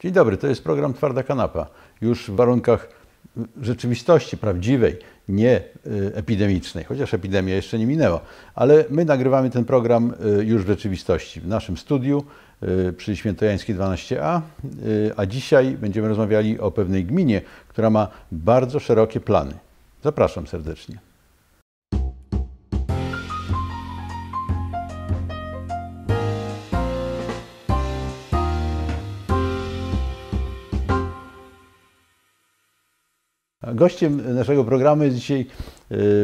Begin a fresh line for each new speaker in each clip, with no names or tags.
Dzień dobry, to jest program Twarda Kanapa. Już w warunkach rzeczywistości prawdziwej, nie y, epidemicznej, chociaż epidemia jeszcze nie minęła, ale my nagrywamy ten program y, już w rzeczywistości, w naszym studiu y, przy Świętojańskiej 12a, a dzisiaj będziemy rozmawiali o pewnej gminie, która ma bardzo szerokie plany. Zapraszam serdecznie. Gościem naszego programu jest dzisiaj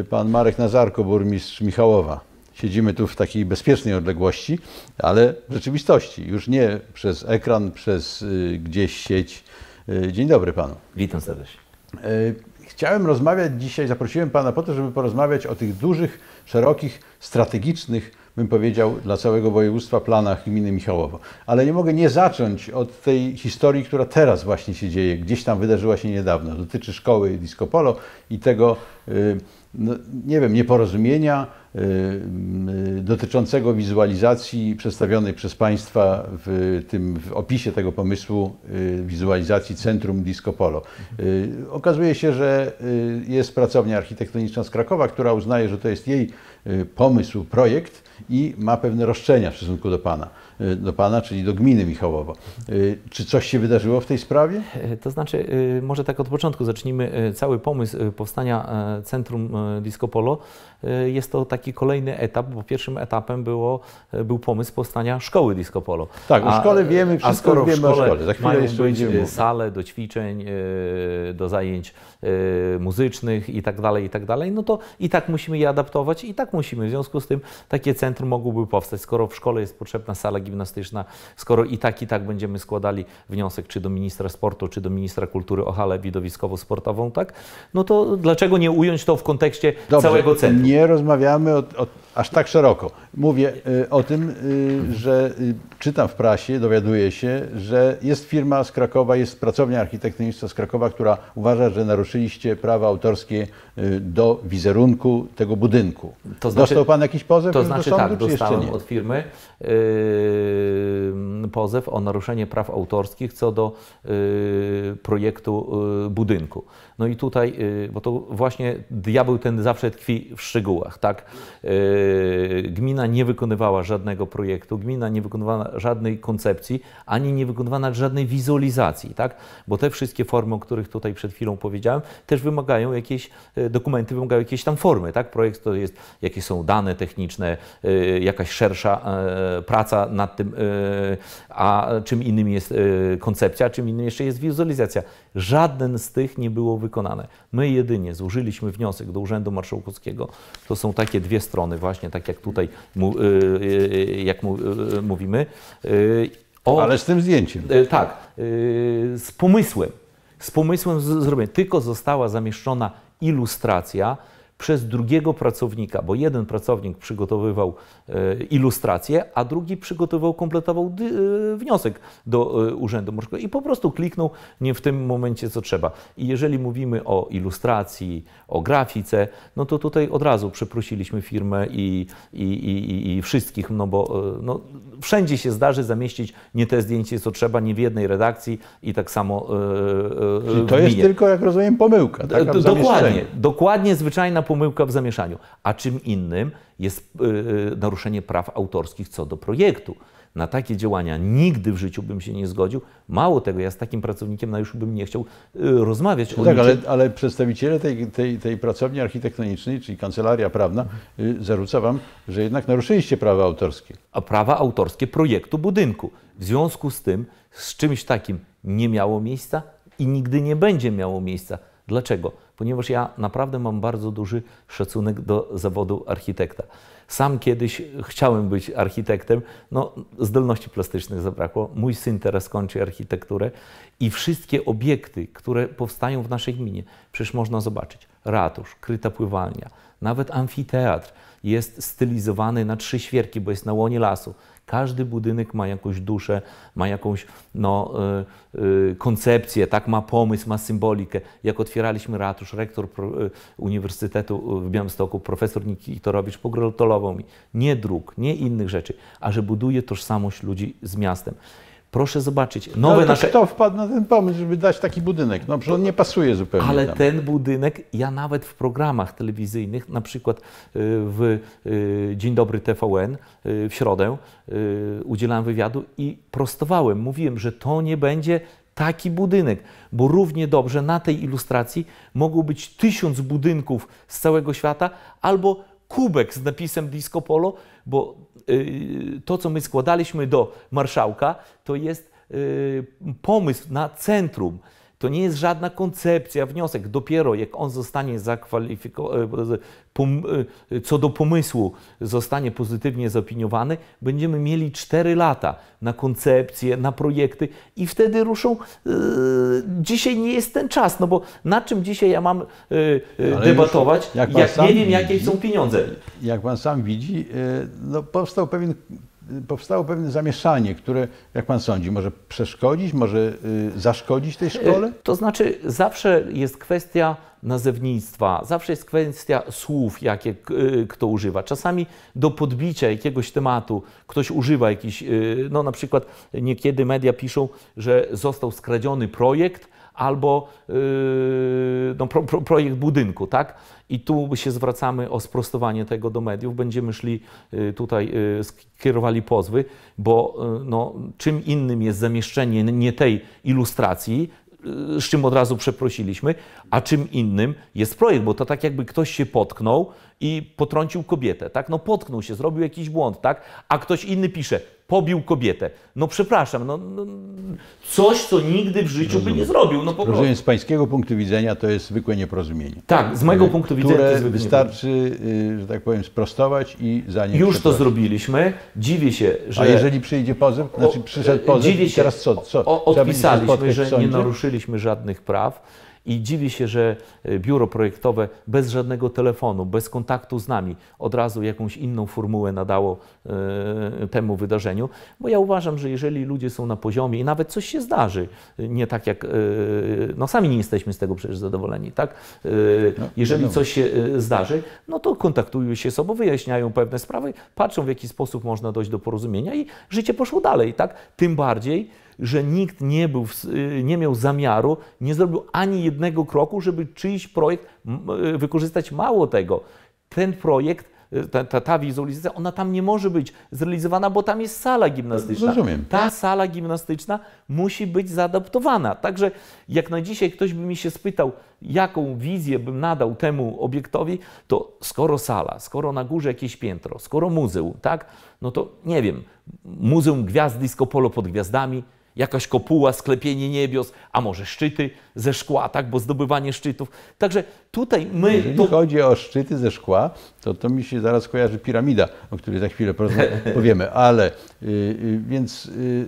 y, pan Marek Nazarko, burmistrz Michałowa. Siedzimy tu w takiej bezpiecznej odległości, ale w rzeczywistości, już nie przez ekran, przez y, gdzieś sieć. Y, dzień dobry panu. Witam serdecznie. Chciałem rozmawiać dzisiaj, zaprosiłem pana po to, żeby porozmawiać o tych dużych, szerokich, strategicznych bym powiedział, dla całego województwa planach gminy Michałowo. Ale nie mogę nie zacząć od tej historii, która teraz właśnie się dzieje, gdzieś tam wydarzyła się niedawno. Dotyczy szkoły Disco Polo i tego, y, no, nie wiem, nieporozumienia, Y, y, dotyczącego wizualizacji przedstawionej przez Państwa w tym w opisie tego pomysłu y, wizualizacji Centrum Disco Polo. Okazuje się, że jest pracownia architektoniczna z Krakowa, która uznaje, że to jest jej pomysł, projekt i ma pewne roszczenia w stosunku do Pana, do pana czyli do gminy Michałowo. Czy coś się wydarzyło w tej sprawie?
To znaczy, może tak od początku zacznijmy. Cały pomysł powstania Centrum Disco Polo jest to taki taki kolejny etap, bo pierwszym etapem było, e, był pomysł powstania szkoły disco polo. Tak, a, o szkole wiemy, wszystko a skoro wiemy o szkole. Za chwilę jeszcze e, będziemy sale do ćwiczeń, e, do zajęć muzycznych i tak dalej, i tak dalej, no to i tak musimy je adaptować i tak musimy. W związku z tym takie centrum mogłoby powstać, skoro w szkole jest potrzebna sala gimnastyczna, skoro i tak, i tak będziemy składali wniosek czy do ministra sportu, czy do ministra kultury o halę widowiskowo-sportową, tak? No to dlaczego nie ująć to w kontekście Dobrze, całego centrum? nie rozmawiamy od, od, aż tak szeroko. Mówię y, o tym,
y, że y, czytam w prasie, dowiaduję się, że jest firma z Krakowa, jest pracownia architektoniczna z Krakowa, która uważa, że naruszyliście prawa autorskie Y, do wizerunku tego budynku. To znaczy, Dostał Pan jakiś pozew? To znaczy do sądu, tak, dostałem
od firmy yy, pozew o naruszenie praw autorskich co do yy, projektu yy, budynku. No i tutaj, y, bo to właśnie diabeł ten zawsze tkwi w szczegółach, tak? Y, gmina nie wykonywała żadnego projektu, gmina nie wykonywała żadnej koncepcji, ani nie wykonywała żadnej wizualizacji, tak? Bo te wszystkie formy, o których tutaj przed chwilą powiedziałem, też wymagają jakiejś dokumenty wymagają jakiejś tam formy. Tak? Projekt to jest, jakie są dane techniczne, y, jakaś szersza e, praca nad tym, y, a czym innym jest y, koncepcja, a czym innym jeszcze jest wizualizacja. Żaden z tych nie było wykonane. My jedynie złożyliśmy wniosek do Urzędu Marszałkowskiego. To są takie dwie strony właśnie, tak jak tutaj jak mówimy. O, Ale z tym zdjęciem. E, tak, z pomysłem. Z pomysłem zrobienia. Tylko została zamieszczona ilustracja przez drugiego pracownika, bo jeden pracownik przygotowywał e, ilustrację, a drugi przygotowywał, kompletował e, wniosek do e, Urzędu Morskiego i po prostu kliknął nie w tym momencie, co trzeba. I jeżeli mówimy o ilustracji, o grafice, no to tutaj od razu przeprosiliśmy firmę i, i, i, i wszystkich, no bo no, wszędzie się zdarzy zamieścić nie te zdjęcie, co trzeba, nie w jednej redakcji i tak samo. Yy, to jest tylko,
jak rozumiem, pomyłka. Dokładnie,
dokładnie zwyczajna pomyłka w zamieszaniu. A czym innym jest y, y, naruszenie praw autorskich co do projektu. Na takie działania nigdy w życiu bym się nie zgodził. Mało tego, ja z takim pracownikiem na już bym nie chciał y, rozmawiać. No tak, ale, ale, przedstawiciele tej, tej,
tej, pracowni architektonicznej,
czyli kancelaria prawna, zarzuca wam, że jednak naruszyliście prawa autorskie. A prawa autorskie projektu budynku. W związku z tym z czymś takim nie miało miejsca i nigdy nie będzie miało miejsca. Dlaczego? ponieważ ja naprawdę mam bardzo duży szacunek do zawodu architekta. Sam kiedyś chciałem być architektem, no zdolności plastycznych zabrakło. Mój syn teraz kończy architekturę i wszystkie obiekty, które powstają w naszej gminie, przecież można zobaczyć. Ratusz, kryta pływalnia, nawet amfiteatr jest stylizowany na trzy świerki, bo jest na łonie lasu. Każdy budynek ma jakąś duszę, ma jakąś no, y, y, koncepcję, tak ma pomysł, ma symbolikę. Jak otwieraliśmy ratusz, rektor y, Uniwersytetu w Białymstoku, profesor Nikitorowicz pogratulował mi. Nie dróg, nie innych rzeczy, a że buduje tożsamość ludzi z miastem. Proszę zobaczyć. No nowe no, nasze... Kto wpadł na ten pomysł, żeby dać taki budynek? No, on nie pasuje zupełnie. Ale tam. ten budynek, ja nawet w programach telewizyjnych, na przykład y, w y, Dzień Dobry TVN y, w środę udzielałem wywiadu i prostowałem. Mówiłem, że to nie będzie taki budynek, bo równie dobrze na tej ilustracji mogą być tysiąc budynków z całego świata albo kubek z napisem Disco Polo, bo y, to, co my składaliśmy do marszałka, to jest y, pomysł na centrum to nie jest żadna koncepcja, wniosek. Dopiero jak on zostanie zakwalifikowany, e, e, co do pomysłu zostanie pozytywnie zaopiniowany, będziemy mieli 4 lata na koncepcję, na projekty i wtedy ruszą. E, dzisiaj nie jest ten czas, no bo na czym dzisiaj ja mam debatować, jak, jak nie wiem, widzi, jakie są pieniądze. Jak pan sam widzi,
no powstał pewien powstało pewne zamieszanie, które, jak pan sądzi, może przeszkodzić, może y, zaszkodzić tej szkole?
To znaczy, zawsze jest kwestia nazewnictwa, zawsze jest kwestia słów, jakie y, kto używa. Czasami do podbicia jakiegoś tematu ktoś używa jakiś, y, no na przykład niekiedy media piszą, że został skradziony projekt, albo yy, no, pro, pro, projekt budynku, tak? I tu się zwracamy o sprostowanie tego do mediów. Będziemy szli yy, tutaj, yy, skierowali pozwy, bo no, czym innym jest zamieszczenie nie tej ilustracji, z czym od razu przeprosiliśmy, a czym innym jest projekt, bo to tak jakby ktoś się potknął i potrącił kobietę, tak? No potknął się, zrobił jakiś błąd, tak? A ktoś inny pisze, pobił kobietę. No przepraszam, no, no coś, co nigdy w życiu Rozumiem. by nie zrobił. No, po Rozumiem, z
pańskiego punktu widzenia to jest zwykłe nieporozumienie. Tak, z mojego punktu widzenia to jest zwykłe wystarczy, y, że tak powiem, sprostować i za nie Już to zrobiliśmy. Dziwię się, że... A jeżeli przyjdzie pozew, znaczy przyszedł e, pozew dziwię się, teraz co? co? Odpisaliśmy, że nie naruszyliśmy
żadnych praw i dziwi się, że e, biuro projektowe bez żadnego telefonu, bez kontaktu z nami od razu jakąś inną formułę nadało e, temu wydarzeniu, bo ja uważam, że jeżeli ludzie są na poziomie i nawet coś się zdarzy, e, nie tak jak, no sami nie jesteśmy z tego przecież zadowoleni, tak? No, jeżeli coś się zdarzy, no to kontaktują się sobą, wyjaśniają pewne sprawy, patrzą w jaki sposób można dojść do porozumienia i życie poszło dalej, tak? Tym bardziej, że nikt nie, był, y, nie miał zamiaru, nie zrobił ani jednego kroku, żeby czyjś projekt y, wykorzystać. Mało tego, ten projekt y, ta, ta, ta wizualizacja, ona tam nie może być zrealizowana, bo tam jest sala gimnastyczna. Rozumiem. Ta sala gimnastyczna musi być zaadaptowana. Także jak na dzisiaj ktoś by mi się spytał, jaką wizję bym nadał temu obiektowi, to skoro sala, skoro na górze jakieś piętro, skoro muzeum, tak, no to nie wiem, Muzeum Gwiazd Disco Polo pod gwiazdami, jakaś kopuła, sklepienie niebios, a może szczyty ze szkła, tak? Bo zdobywanie szczytów. Także tutaj my. Jeżeli to... chodzi o szczyty
ze szkła, to to mi się zaraz kojarzy piramida, o której za chwilę powiemy, ale y, y, więc y,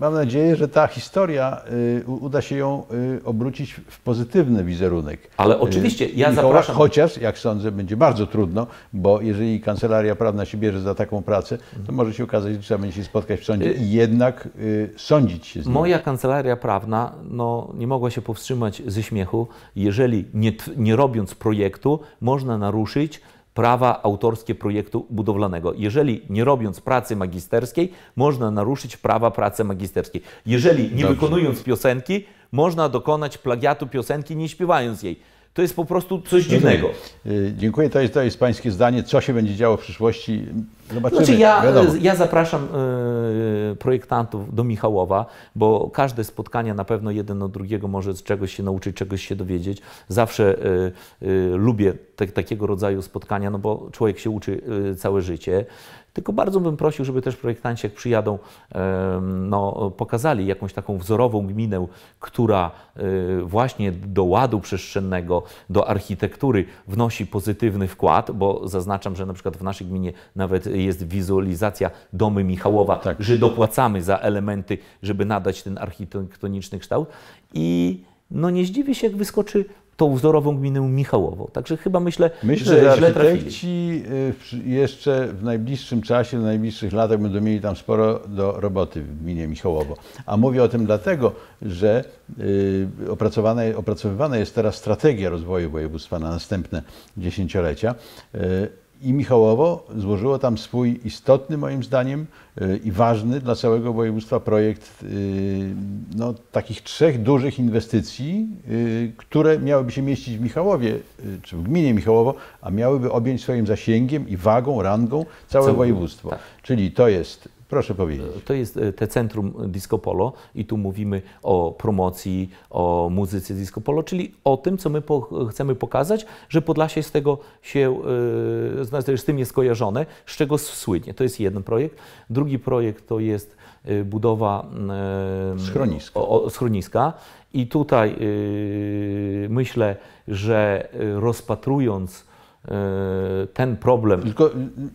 mam nadzieję, że ta historia uda się ją obrócić w pozytywny wizerunek. Ale oczywiście, ja Mikołaj, zapraszam. Chociaż, jak sądzę, będzie bardzo trudno, bo jeżeli kancelaria prawna się bierze za taką pracę, to może się okazać, że trzeba będzie się spotkać w sądzie i jednak sądzić się z nim. Moja
kancelaria prawna no, nie mogła się powstrzymać ze śmiechu, jeżeli nie, nie robiąc projektu można naruszyć prawa autorskie projektu budowlanego. Jeżeli nie robiąc pracy magisterskiej, można naruszyć prawa pracy magisterskiej. Jeżeli nie Dobrze. wykonując piosenki, można dokonać plagiatu piosenki nie śpiewając jej. To jest po prostu coś dziwnego.
Y, dziękuję. To jest,
to jest Pańskie zdanie. Co się będzie działo w przyszłości? Zobaczymy. Znaczy ja, y, ja zapraszam y, projektantów do Michałowa, bo każde spotkanie na pewno jeden od drugiego może z czegoś się nauczyć, czegoś się dowiedzieć. Zawsze lubię te, takiego rodzaju spotkania, no bo człowiek się uczy całe życie. Tylko bardzo bym prosił, żeby też projektanci, jak przyjadą, no, pokazali jakąś taką wzorową gminę, która y, właśnie do ładu przestrzennego, do architektury wnosi pozytywny wkład, bo zaznaczam, że na przykład w naszej gminie nawet jest wizualizacja domy Michałowa, tak. że dopłacamy za elementy, żeby nadać ten architektoniczny kształt. I no nie zdziwię się, jak wyskoczy tą wzorową gminę Michałowo. Także chyba myślę, myślę że, że źle trafili.
Y, jeszcze w najbliższym czasie, w najbliższych latach będą mieli tam sporo do roboty w gminie Michałowo. A mówię o tym dlatego, że y, opracowana jest teraz strategia rozwoju województwa na następne dziesięciolecia. Y, i Michałowo złożyło tam swój istotny, moim zdaniem, e, i ważny dla całego województwa projekt e, no, takich trzech dużych inwestycji, e, które miałyby się mieścić w Michałowie, czy w gminie Michałowo, a miałyby
objąć swoim zasięgiem i wagą, rangą całe Co? województwo. Tak. Czyli to jest Proszę powiedzieć. To jest e, te centrum Disco Polo i tu mówimy o promocji, o muzyce Disco Polo, czyli o tym, co my po, chcemy pokazać, że Podlasie z tego się, e, no, z tym jest kojarzone, z czego słynie. To jest jeden projekt. Drugi projekt to jest e, budowa schroniska. O, schroniska. I tutaj myślę, że rozpatrując ten problem. Tylko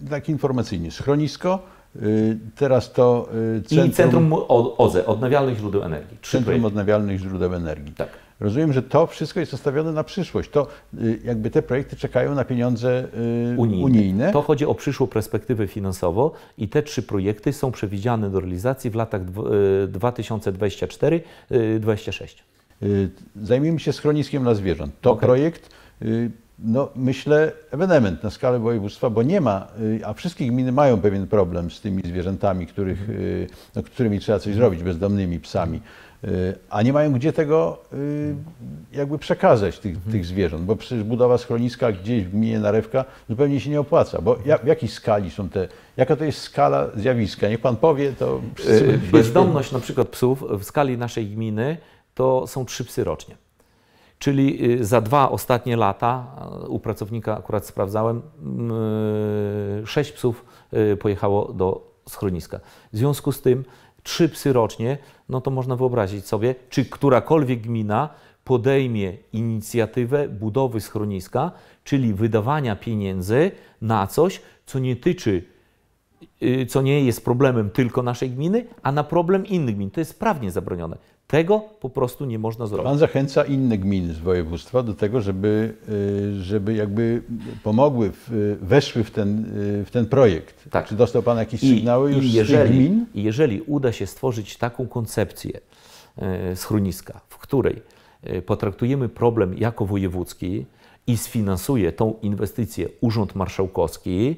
tak informacyjnie, schronisko Y, teraz
to Centrum... Y, I Centrum
OZE, Odnawialnych Źródeł Energii. Centrum projekty. Odnawialnych Źródeł
Energii. Tak. Rozumiem, że to wszystko jest zostawione na przyszłość. To y, jakby te projekty czekają na pieniądze unijne. unijne. To
chodzi o przyszłą perspektywę finansową i te trzy projekty są przewidziane do realizacji w latach 2024-2026. Zajmijmy się schroniskiem dla zwierząt. To okay. projekt no, myślę, ewenement
na skalę województwa, bo nie ma, y, a wszystkie gminy mają pewien problem z tymi zwierzętami, których, y, no, którymi trzeba coś zrobić, bezdomnymi psami, y, a nie mają gdzie tego jakby przekazać tych, mhm. tych zwierząt, bo przecież budowa schroniska gdzieś w gminie Narewka zupełnie się nie opłaca, bo w jakiej skali są te, jaka to jest skala zjawiska? Niech Pan powie,
to... Bezdomność na przykład psów w skali naszej gminy to są trzy psy rocznie. Czyli y, za dwa ostatnie lata, y, u pracownika akurat sprawdzałem, y, sześć psów pojechało do schroniska. W związku z tym trzy psy rocznie, no to można wyobrazić sobie, czy którakolwiek gmina podejmie inicjatywę budowy schroniska, czyli wydawania pieniędzy na coś, co nie tyczy, co nie jest problemem tylko naszej gminy, a na problem innych gmin. To jest prawnie zabronione. Tego po prostu nie można zrobić. Pan
zachęca inne gminy z województwa do tego, żeby, y, żeby jakby pomogły,
w, weszły w ten, y, w ten projekt. Tak. Czy dostał Pan jakieś I, sygnały już i jeżeli, z gmin? jeżeli uda się stworzyć taką koncepcję y, schroniska, w której potraktujemy problem jako wojewódzki i sfinansuje tą inwestycję Urząd Marszałkowski,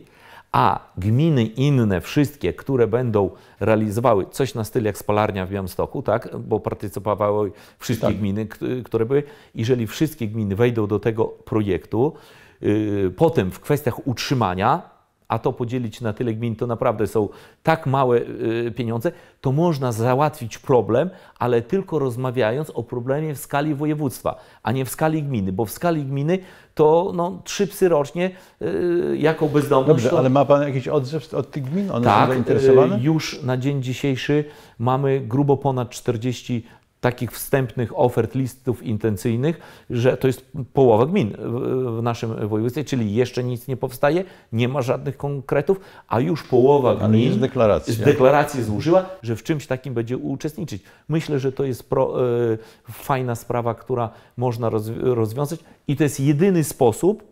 a gminy inne, wszystkie, które będą realizowały coś na styl jak spalarnia w Białymstoku, tak, bo partycypowały wszystkie tak. gminy, które były, jeżeli wszystkie gminy wejdą do tego projektu, yy, potem w kwestiach utrzymania, a to podzielić na tyle gmin, to naprawdę są tak małe y, pieniądze, to można załatwić problem, ale tylko rozmawiając o problemie w skali województwa, a nie w skali gminy, bo w skali gminy to no, trzy psy rocznie y, jako bezdomność. Dobrze, to... ale ma Pan jakiś odzew od tych gmin? One tak, są zainteresowane? Y, już na dzień dzisiejszy mamy grubo ponad 40 takich wstępnych ofert listów intencyjnych, że to jest połowa gmin w naszym województwie, czyli jeszcze nic nie powstaje, nie ma żadnych konkretów, a już połowa gmin jest deklaracja. z deklaracji złożyła, że w czymś takim będzie uczestniczyć. Myślę, że to jest pro, e, fajna sprawa, która można rozwiązać i to jest jedyny sposób,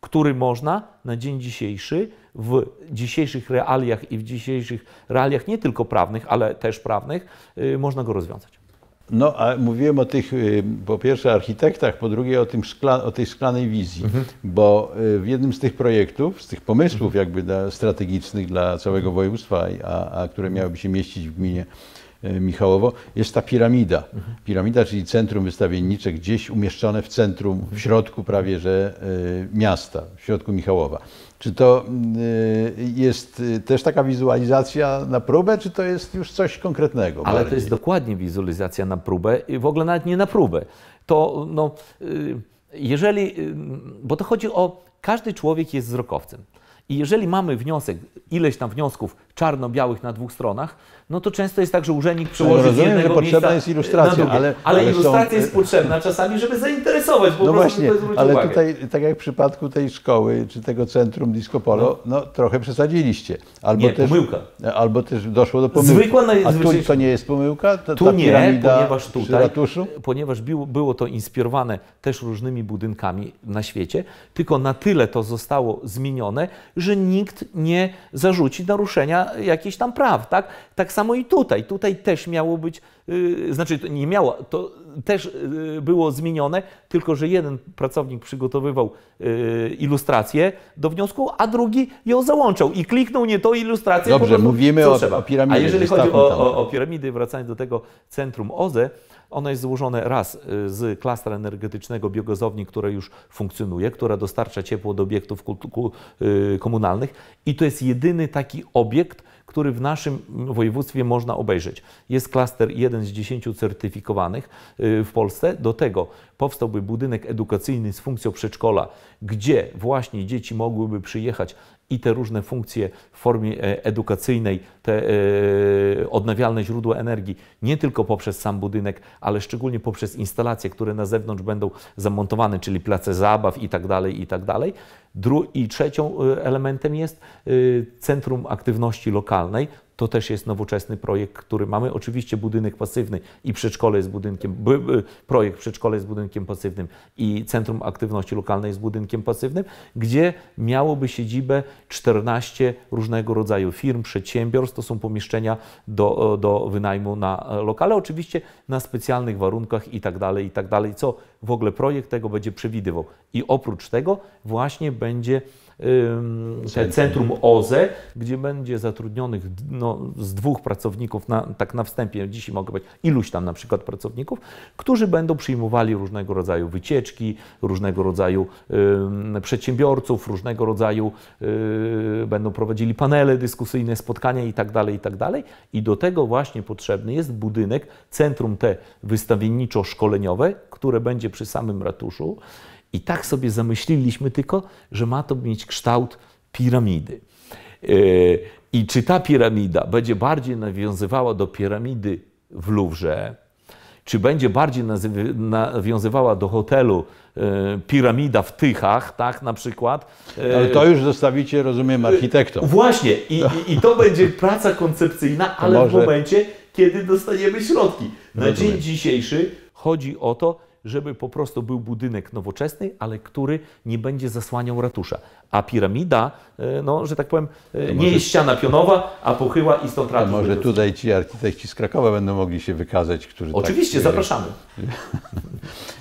który można na dzień dzisiejszy w dzisiejszych realiach i w dzisiejszych realiach nie tylko prawnych, ale też prawnych, y, można go rozwiązać.
No, a mówiłem o tych, y, po pierwsze, architektach, po drugie o, tym szkla, o tej szklanej wizji, mhm. bo y, w jednym z tych projektów, z tych pomysłów mhm. jakby strategicznych dla całego województwa, a, a które miałyby się mieścić w gminie y, Michałowo, jest ta piramida. Mhm. Piramida, czyli centrum wystawiennicze, gdzieś umieszczone w centrum, w środku prawie że miasta, w środku Michałowa. Czy to y, jest y, też taka wizualizacja na próbę, czy to jest
już coś konkretnego? Ale bardziej? to jest dokładnie wizualizacja na próbę i w ogóle nawet nie na próbę. To no, y, jeżeli, bo to chodzi o, każdy człowiek jest wzrokowcem. I jeżeli mamy wniosek, ileś tam wniosków czarno-białych na dwóch stronach, no to często jest tak, że urzędnik no, przyłoży no, rozumiem, z jednego że potrzebna jest ilustracja, ale, ale, ale ilustracja są... jest potrzebna czasami, żeby zainteresować po no właśnie, ale uwagę. tutaj,
tak jak w przypadku tej szkoły, czy tego centrum Disco Polo, no, no trochę przesadziliście. Albo nie, też, pomyłka. Albo też doszło do pomyłki. Zwykła najzwyczajniej. A tu to nie jest pomyłka? Ta, tu ta nie, ponieważ tutaj,
ponieważ było to inspirowane też różnymi budynkami na świecie, tylko na tyle to zostało zmienione, że nikt nie zarzuci naruszenia naruszenia jakichś tam praw, tak? Tak samo i tutaj. Tutaj też miało być, yy, znaczy nie miało, to też yy, było zmienione, tylko że jeden pracownik przygotowywał yy, ilustrację do wniosku, a drugi ją załączał i kliknął nie tą ilustrację. Dobrze, prostu, mówimy o, o piramidzie. A jeżeli chodzi o, o, o piramidy, wracając do tego centrum OZE, ono jest złożone raz y, z klastra energetycznego biogazowni, która już funkcjonuje, która dostarcza ciepło do obiektów y, komunalnych i to jest jedyny taki obiekt, który w naszym mm, województwie można obejrzeć. Jest klaster jeden z dziesięciu certyfikowanych y, w Polsce. Do tego powstałby budynek edukacyjny z funkcją przedszkola, gdzie właśnie dzieci mogłyby przyjechać i te różne funkcje w formie e, edukacyjnej, te e, odnawialne źródła energii, nie tylko poprzez sam budynek, ale szczególnie poprzez instalacje, które na zewnątrz będą zamontowane, czyli place zabaw i tak dalej, i tak dalej. I trzecią e, elementem jest Centrum Aktywności Lokalnej, to też jest nowoczesny projekt, który mamy. Oczywiście budynek pasywny i przedszkole jest budynkiem, projekt przedszkole jest budynkiem pasywnym i Centrum Aktywności Lokalnej jest budynkiem pasywnym, gdzie miałoby siedzibę 14 różnego rodzaju firm, przedsiębiorstw. To są pomieszczenia do, do wynajmu na lokale, oczywiście na specjalnych warunkach i tak dalej, i tak dalej. Co w ogóle projekt tego będzie przewidywał. I oprócz tego właśnie będzie centrum OZE, gdzie będzie zatrudnionych no, z dwóch pracowników, na, tak na wstępie, dzisiaj mogę powiedzieć, iluś tam na przykład pracowników, którzy będą przyjmowali różnego rodzaju wycieczki, różnego rodzaju y, przedsiębiorców, różnego rodzaju y, będą prowadzili panele dyskusyjne, spotkania itd., tak itd. Tak I do tego właśnie potrzebny jest budynek, centrum te wystawienniczo-szkoleniowe, które będzie przy samym ratuszu. I tak sobie zamyśliliśmy tylko, że ma to mieć kształt piramidy. E, I czy ta piramida będzie bardziej nawiązywała do piramidy w Luwrze, czy będzie bardziej nawiązywała do hotelu e, piramida w Tychach, tak na przykład. E, ale to już zostawicie, rozumiem, architektom. Właśnie, i, i, i to będzie praca koncepcyjna, ale może... w momencie, kiedy dostaniemy środki. Na Rozumiem. dzień dzisiejszy chodzi o to, żeby po prostu był budynek nowoczesny, ale który nie będzie zasłaniał ratusza. A piramida, e, no, że tak powiem, e, nie jest ściana pionowa,
a pochyła i stąd ratusz. Może tutaj ci architekci z Krakowa będą mogli się wykazać, którzy tak Oczywiście, tak... zapraszamy.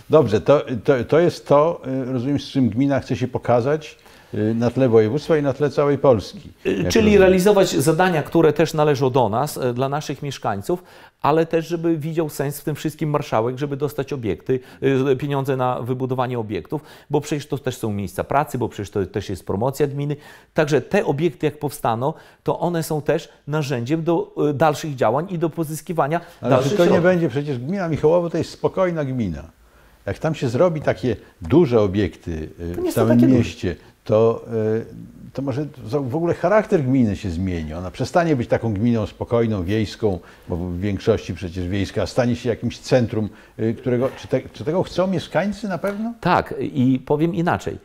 Dobrze, to, to, to jest to, e, rozumiem, z czym gmina chce się pokazać Y, na tle województwa i na tle całej Polski. Y, czyli
realizować zadania, które też należą do nas, y, dla naszych mieszkańców, ale też, żeby widział sens w tym wszystkim marszałek, żeby dostać obiekty, pieniądze na wybudowanie obiektów, bo przecież to też są miejsca pracy, bo przecież to też jest promocja gminy. Także te obiekty, jak powstaną, to one są też narzędziem do dalszych działań i do pozyskiwania ale dalszych czy to nie
będzie przecież gmina Michałowo to jest spokojna gmina. Jak tam się zrobi takie duże obiekty w całym mieście, duże to, e, to może w ogóle charakter gminy się zmieni. Ona przestanie być taką gminą spokojną, wiejską, bo w większości przecież wiejska, stanie się jakimś centrum, e, którego. Czy, te, czy tego chcą
mieszkańcy na pewno? Tak, i powiem inaczej.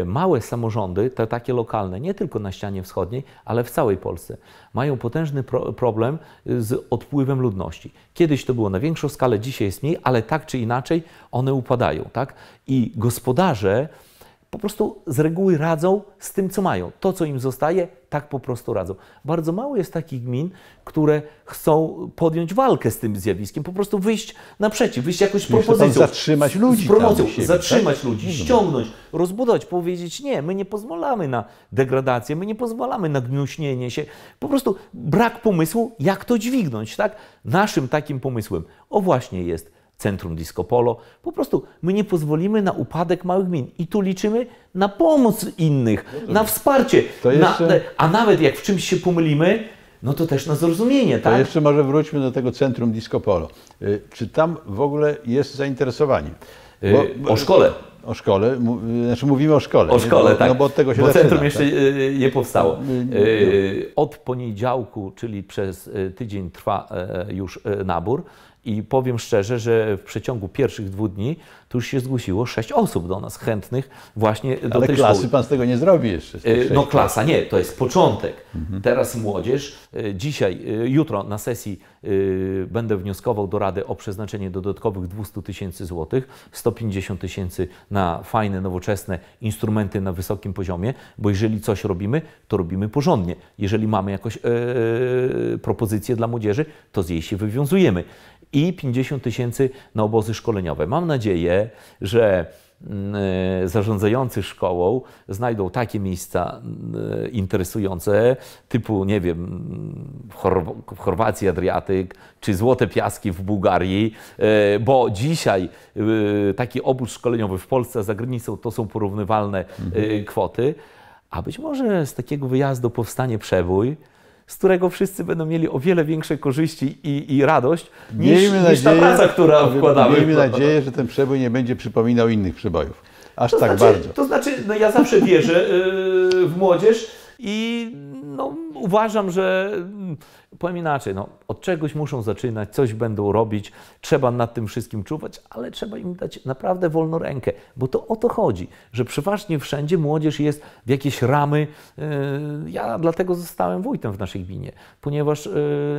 E, małe samorządy, te takie lokalne, nie tylko na ścianie wschodniej, ale w całej Polsce, mają potężny pro problem z odpływem ludności. Kiedyś to było na większą skalę, dzisiaj jest mniej, ale tak czy inaczej one upadają. Tak? I gospodarze po prostu z reguły radzą z tym, co mają. To, co im zostaje, tak po prostu radzą. Bardzo mało jest takich gmin, które chcą podjąć walkę z tym zjawiskiem, po prostu wyjść naprzeciw, wyjść jakąś propozycją. Zatrzymać ludzi. Promocją, siebie, tak? zatrzymać tak? ludzi, ściągnąć, rozbudować, powiedzieć nie, my nie pozwalamy na degradację, my nie pozwalamy na gnuśnienie się. Po prostu brak pomysłu, jak to dźwignąć. Tak? Naszym takim pomysłem, o właśnie jest Centrum Disco Polo. Po prostu my nie pozwolimy na upadek małych gmin i tu liczymy na pomoc innych, no na wsparcie. Jeszcze... Na, a nawet jak w czymś się pomylimy, no to też na zrozumienie, tak? To jeszcze
może wróćmy do tego Centrum Disco Polo. Y, czy tam w ogóle jest zainteresowanie? Y, bo, o szkole. O szkole, znaczy mówimy o szkole. O szkole, bo, tak. No bo od tego się bo zaczyna, centrum tak? jeszcze y,
nie powstało. No. Od poniedziałku, czyli przez tydzień trwa już nabór. I powiem szczerze, że w przeciągu pierwszych dwóch dni tu już się zgłosiło sześć osób do nas chętnych właśnie do Ale tej klasy szkoły. pan z tego nie zrobi jeszcze. E, no klasa nie, to jest początek. Mhm. Teraz młodzież. E, dzisiaj, e, jutro na sesji będę wnioskował do Rady o przeznaczenie dodatkowych 200 tysięcy złotych, 150 tysięcy na fajne, nowoczesne instrumenty na wysokim poziomie, bo jeżeli coś robimy, to robimy porządnie. Jeżeli mamy jakąś e, propozycję dla młodzieży, to z jej się wywiązujemy i 50 tysięcy na obozy szkoleniowe. Mam nadzieję, że mm, e, zarządzający szkołą znajdą takie miejsca mm, e, interesujące, typu, nie wiem, w Chorwacji Adriatyk, czy Złote Piaski w Bułgarii, e, bo dzisiaj taki obóz szkoleniowy w Polsce, za granicą to są porównywalne mhm. kwoty, a być może z takiego wyjazdu powstanie przebój, z którego wszyscy będą mieli o wiele większe korzyści i, i radość niż, miejmy niż nadzieję, ta praca, która wkładamy. Miejmy nadzieję, że ten przebój
nie będzie przypominał innych przebojów. Aż to tak znaczy, bardzo. To
znaczy, no ja zawsze wierzę y, w młodzież i no, uważam, że mm, powiem inaczej, no, od czegoś muszą zaczynać, coś będą robić, trzeba nad tym wszystkim czuwać, ale trzeba im dać naprawdę wolną rękę, bo to o to chodzi, że przeważnie wszędzie młodzież jest w jakieś ramy. Yy, ja dlatego zostałem wójtem w naszej gminie, ponieważ yy,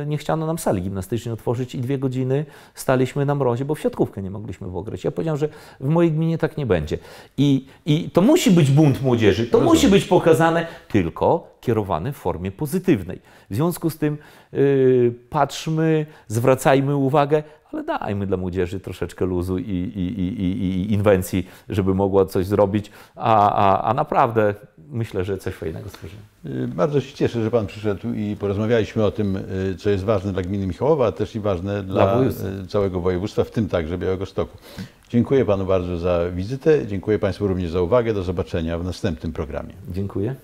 nie chciano nam sali gimnastycznej otworzyć i dwie godziny staliśmy na mrozie, bo w siatkówkę nie mogliśmy wograć. Ja powiedziałem, że w mojej gminie tak nie będzie. I, i to musi być bunt młodzieży, to Rozumiem. musi być pokazane, tylko kierowany w formie pozytywnej pozytywnej. W związku z tym yy, patrzmy, zwracajmy uwagę, ale dajmy dla młodzieży troszeczkę luzu i, i, i, i inwencji, żeby mogła coś zrobić, a, a, a naprawdę myślę, że coś fajnego stworzymy.
Y, bardzo się cieszę, że Pan przyszedł i porozmawialiśmy o tym, y, co jest ważne dla gminy Michałowa, a też i ważne dla, dla y, całego województwa, w tym także Białego Stoku. Dziękuję Panu bardzo za wizytę, dziękuję Państwu również za uwagę. Do zobaczenia w następnym programie. Dziękuję.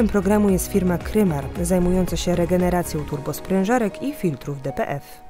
tym programu jest firma Krymar, zajmująca się regeneracją turbosprężarek i filtrów DPF.